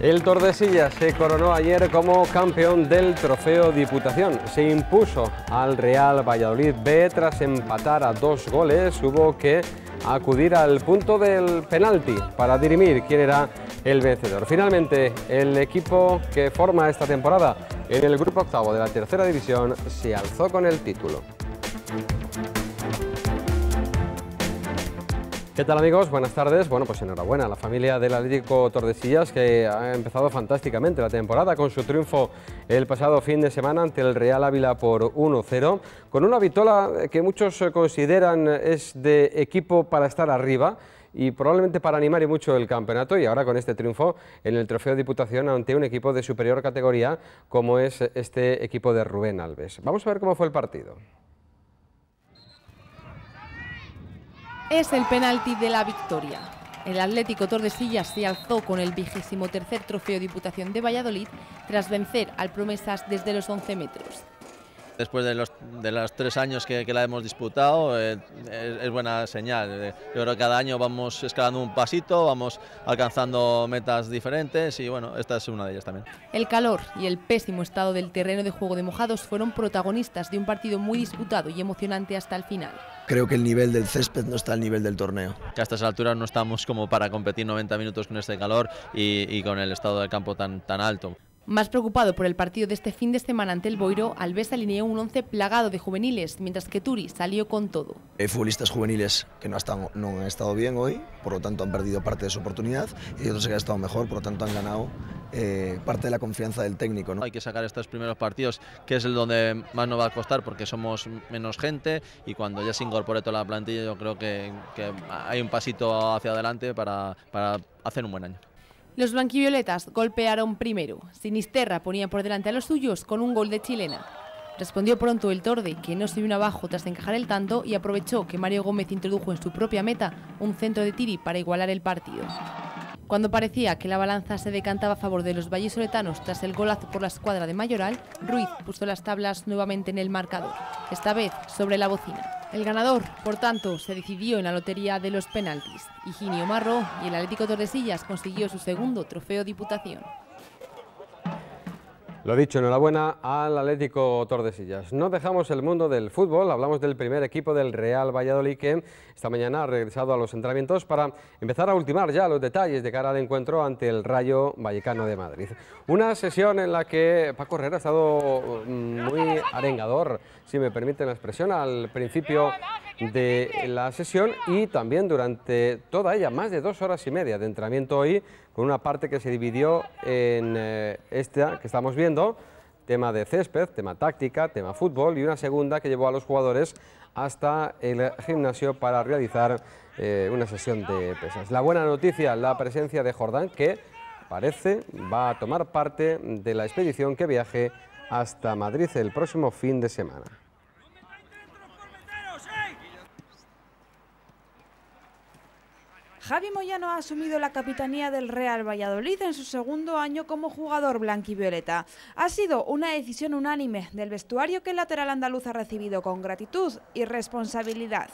El Tordesillas se coronó ayer como campeón del Trofeo Diputación. Se impuso al Real Valladolid B tras empatar a dos goles. Hubo que acudir al punto del penalti para dirimir quién era el vencedor. Finalmente, el equipo que forma esta temporada en el grupo octavo de la tercera división se alzó con el título. ¿Qué tal amigos? Buenas tardes. Bueno, pues enhorabuena a la familia del Atlético Tordesillas que ha empezado fantásticamente la temporada con su triunfo el pasado fin de semana ante el Real Ávila por 1-0, con una vitola que muchos consideran es de equipo para estar arriba y probablemente para animar y mucho el campeonato y ahora con este triunfo en el Trofeo de Diputación ante un equipo de superior categoría como es este equipo de Rubén Alves. Vamos a ver cómo fue el partido. es el penalti de la victoria. El Atlético Tordesillas se alzó con el vigésimo tercer trofeo de Diputación de Valladolid tras vencer al Promesas desde los 11 metros. Después de los, tres años que, la hemos disputado, eh, es, es, buena señal. Eh, yo creo que cada año vamos escalando un pasito, vamos alcanzando metas diferentes y bueno, esta es una de ellas también. El calor y el pésimo estado del terreno de juego de mojados fueron protagonistas de un partido muy disputado y emocionante hasta el final creo que el nivel del césped no está al nivel del torneo. Que a estas alturas no estamos como para competir 90 minutos con este calor y, con el estado del campo tan, alto. Más preocupado por el partido de este fin de semana ante el Boiro, Alves alineó un once plagado de juveniles, mientras que Turi salió con todo. Hay eh, futbolistas juveniles que no, no han estado bien hoy, por lo tanto han perdido parte de su oportunidad, y otros que han estado mejor, por lo tanto han ganado eh, parte de la confianza del técnico. ¿no? Hay que sacar estos primeros partidos, que es el donde más nos va a costar, porque somos menos gente y cuando ya se incorpore toda la plantilla, yo creo que, hay un pasito hacia adelante para, para hacer un buen año. Los blanquivioletas golpearon primero. Sinisterra ponía por delante a los suyos con un gol de chilena. Respondió pronto el Torde, que no se vino abajo tras encajar el tanto y aprovechó que Mario Gómez introdujo en su propia meta un centro de tiri para igualar el partido. Cuando parecía que la balanza se decantaba a favor de los vallesoletanos tras el golazo por la escuadra de Mayoral, Ruiz puso las tablas nuevamente en el marcador, esta vez sobre la bocina. El ganador, por tanto, se decidió en la lotería de los penaltis. Higinio Marro y el Atlético Tordesillas consiguió su segundo trofeo Diputación. Lo dicho, enhorabuena al Atlético Tordesillas. No dejamos el mundo del fútbol, hablamos del primer equipo del Real Valladolid que esta mañana ha regresado a los entrenamientos para empezar a ultimar ya los detalles de cara al encuentro ante el Rayo Vallecano de Madrid. Una sesión en la que Paco Herrera ha estado mm, muy arengador, si me permiten la expresión, al principio de la sesión y también durante toda ella, más de dos horas y media de entrenamiento hoy, con una parte que se dividió en eh, esta que estamos viendo, tema de césped, tema táctica, tema fútbol y una segunda que llevó a los jugadores hasta el gimnasio para realizar eh, una sesión de pesas. La buena noticia, la presencia de Jordán que parece va a tomar parte de la expedición que viaje hasta Madrid el próximo fin de semana. Javi Moyano ha asumido la capitanía del Real Valladolid en su segundo año como jugador blanquivioleta. Ha sido una decisión unánime del vestuario que el lateral andaluz ha recibido con gratitud y responsabilidad.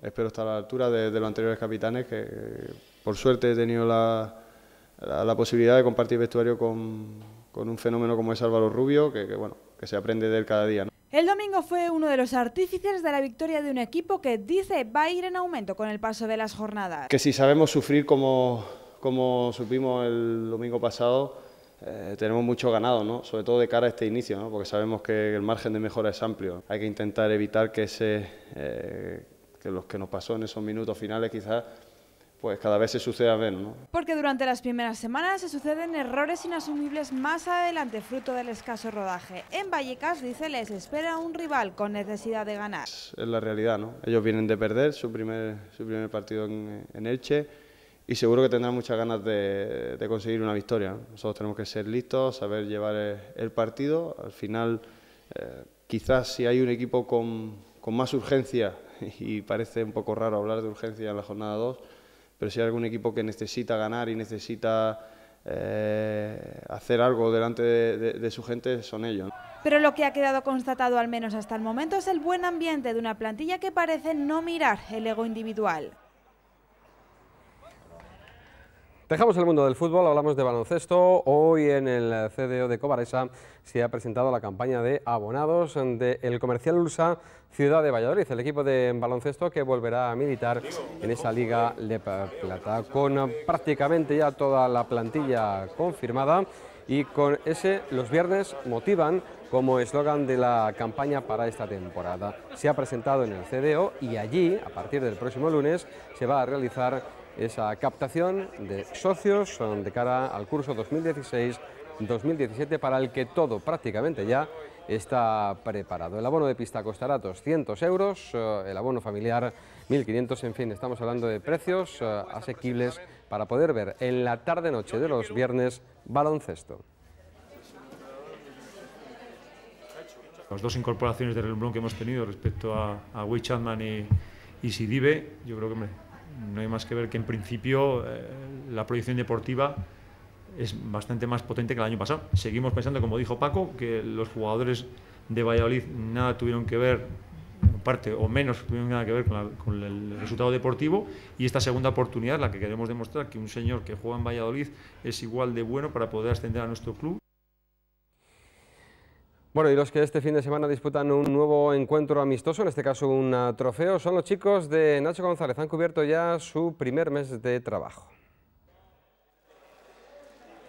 Espero estar a la altura de, los anteriores capitanes, que eh, por suerte he tenido la, posibilidad de compartir vestuario con, un fenómeno como es Álvaro Rubio, que, bueno, que se aprende de él cada día. El domingo fue uno de los artífices de la victoria de un equipo que dice va a ir en aumento con el paso de las jornadas. Que si sabemos sufrir como, como supimos el domingo pasado, eh, tenemos mucho ganado, sobre todo de cara a este inicio, porque sabemos que el margen de mejora es amplio. Hay que intentar evitar que, ese, eh, que los que nos pasó en esos minutos finales quizás pues cada vez se a menos. ¿no? Porque durante las primeras semanas se suceden errores inasumibles más adelante, fruto del escaso rodaje. En Vallecas, dice, les espera un rival con necesidad de ganar. Es la realidad, ¿no? Ellos vienen de perder su primer, su primer partido en, Elche y seguro que tendrán muchas ganas de, conseguir una victoria. Nosotros tenemos que ser listos, saber llevar el, partido. Al final, eh, quizás si hay un equipo con, con más urgencia, y parece un poco raro hablar de urgencia en la jornada 2, pero si hay algún equipo que necesita ganar y necesita eh, hacer algo delante de, su gente, son ellos. Pero lo que ha quedado constatado al menos hasta el momento es el buen ambiente de una plantilla que parece no mirar el ego individual. Dejamos el mundo del fútbol, hablamos de baloncesto. Hoy en el CDO de Cobaresa se ha presentado la campaña de abonados del Comercial Ulsa Ciudad de Valladolid, el equipo de baloncesto que volverá a militar en esa Liga de Plata, con prácticamente ya toda la plantilla confirmada y con ese los viernes motivan como eslogan de la campaña para esta temporada. Se ha presentado en el CDO y allí, a partir del próximo lunes, se va a realizar esa captación de socios de cara al curso 2016-2017 para el que todo prácticamente ya está preparado. El abono de pista costará 200 euros, eh, el abono familiar 1.500, en fin, estamos hablando de precios eh, asequibles para poder ver en la tarde-noche de los viernes baloncesto. Las dos incorporaciones de relumbrón que hemos tenido respecto a, a y, y Sidibe, yo creo que me, no hay más que ver que en principio eh, la proyección deportiva es bastante más potente que el año pasado. Seguimos pensando, como dijo Paco, que los jugadores de Valladolid nada tuvieron que ver, parte o menos tuvieron nada que ver con el resultado deportivo y esta segunda oportunidad, la que queremos demostrar que un señor que juega en Valladolid es igual de bueno para poder ascender a nuestro club bueno, y los que este fin de semana disputan un nuevo encuentro amistoso, en este caso un trofeo, son los chicos de Nacho González. Han cubierto ya su primer mes de trabajo.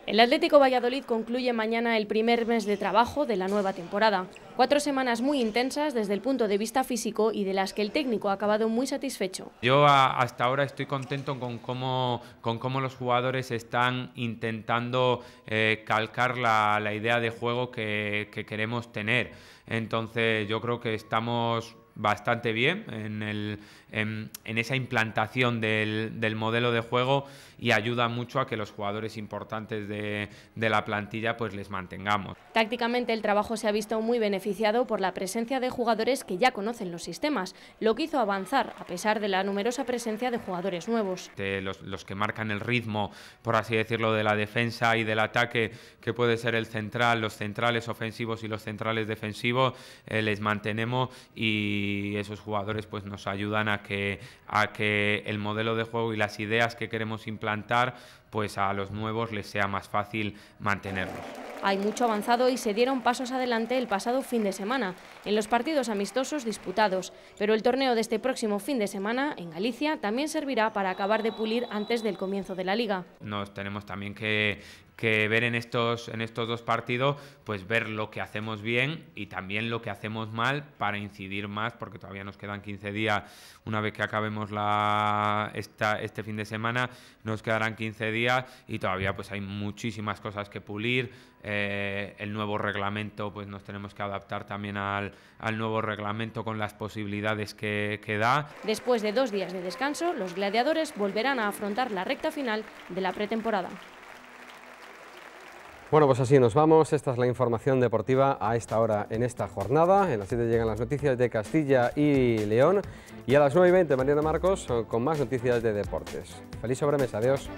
El Atlético Valladolid concluye mañana el primer mes de trabajo de la nueva temporada. Cuatro semanas muy intensas desde el punto de vista físico y de las que el técnico ha acabado muy satisfecho. Yo hasta ahora estoy contento con cómo, con cómo los jugadores están intentando eh, calcar la, idea de juego que, que queremos tener. Entonces yo creo que estamos bastante bien en, en, esa implantación del, modelo de juego y ayuda mucho a que los jugadores importantes de, la plantilla pues les mantengamos. Tácticamente el trabajo se ha visto muy beneficiado por la presencia de jugadores que ya conocen los sistemas, lo que hizo avanzar a pesar de la numerosa presencia de jugadores nuevos. los, que marcan el ritmo, por así decirlo, de la defensa y del ataque, que puede ser el central, los centrales ofensivos y los centrales defensivos, eh, les mantenemos y y esos jugadores pues nos ayudan a que, a que el modelo de juego y las ideas que queremos implantar pues a los nuevos les sea más fácil mantenerlos. Hay mucho avanzado y se dieron pasos adelante el pasado fin de semana en los partidos amistosos disputados, pero el torneo de este próximo fin de semana en Galicia también servirá para acabar de pulir antes del comienzo de la liga. Nos tenemos también que, que ver en estos, en estos dos partidos, pues ver lo que hacemos bien y también lo que hacemos mal para incidir más, porque todavía nos quedan 15 días, una vez que acabemos la, este fin de semana, nos quedarán 15 días y todavía pues hay muchísimas cosas que pulir. Eh, el nuevo reglamento, pues nos tenemos que adaptar también al, nuevo reglamento con las posibilidades que, que da. Después de dos días de descanso, los gladiadores volverán a afrontar la recta final de la pretemporada. Bueno, pues así nos vamos. Esta es la información deportiva a esta hora en esta jornada. En las 7 llegan las noticias de Castilla y León. Y a las 9 y 20, Mariana Marcos, con más noticias de deportes. Feliz sobremesa. Adiós.